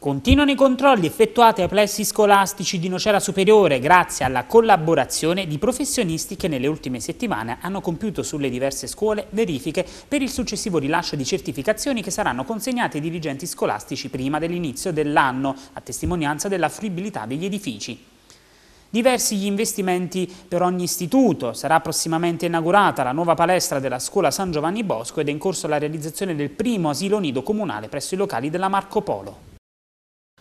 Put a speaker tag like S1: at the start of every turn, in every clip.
S1: Continuano i controlli effettuati ai plessi scolastici di Nocera Superiore grazie alla collaborazione di professionisti che nelle ultime settimane hanno compiuto sulle diverse scuole verifiche per il successivo rilascio di certificazioni che saranno consegnate ai dirigenti scolastici prima dell'inizio dell'anno, a testimonianza della fruibilità degli edifici. Diversi gli investimenti per ogni istituto. Sarà prossimamente inaugurata la nuova palestra della scuola San Giovanni Bosco ed è in corso la realizzazione del primo asilo nido comunale presso i locali della Marco Polo.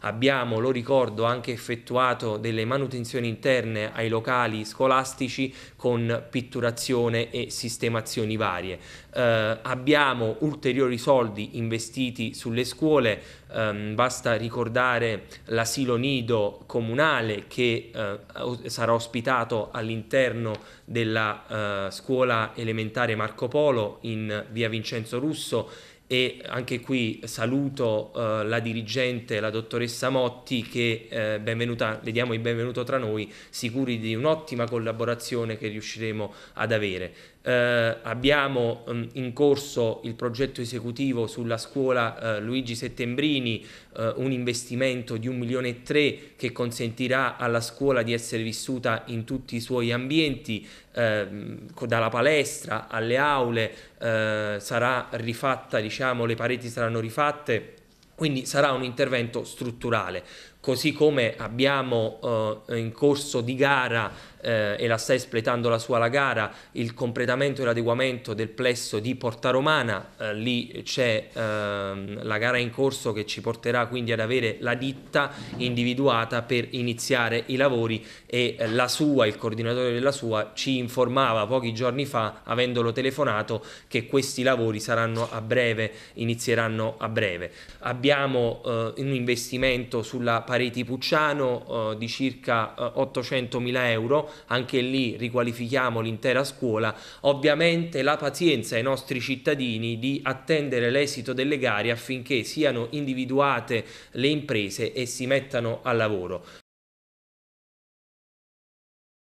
S2: Abbiamo, lo ricordo, anche effettuato delle manutenzioni interne ai locali scolastici con pitturazione e sistemazioni varie. Eh, abbiamo ulteriori soldi investiti sulle scuole, eh, basta ricordare l'asilo nido comunale che eh, sarà ospitato all'interno della eh, scuola elementare Marco Polo in via Vincenzo Russo e anche qui saluto eh, la dirigente, la dottoressa Motti, che eh, benvenuta, le diamo il benvenuto tra noi, sicuri di un'ottima collaborazione che riusciremo ad avere. Eh, abbiamo mh, mm, in corso il progetto esecutivo sulla scuola eh, Luigi Settembrini, eh, un investimento di un milione e tre che consentirà alla scuola di essere vissuta in tutti i suoi ambienti, eh, dalla palestra alle aule, sarà rifatta, diciamo, diciamo, le pareti saranno rifatte, quindi sarà un intervento strutturale così come abbiamo eh, in corso di gara eh, e la sta espletando la sua la gara il completamento e l'adeguamento del plesso di Porta Romana, eh, lì c'è ehm, la gara in corso che ci porterà quindi ad avere la ditta individuata per iniziare i lavori e la sua, il coordinatore della sua ci informava pochi giorni fa avendolo telefonato che questi lavori saranno a breve, inizieranno a breve. Abbiamo eh, un investimento sulla Pareti Pucciano eh, di circa eh, 800.000 euro, anche lì riqualifichiamo l'intera scuola, ovviamente la pazienza ai nostri cittadini di attendere l'esito delle gare affinché siano individuate le imprese e si mettano al lavoro.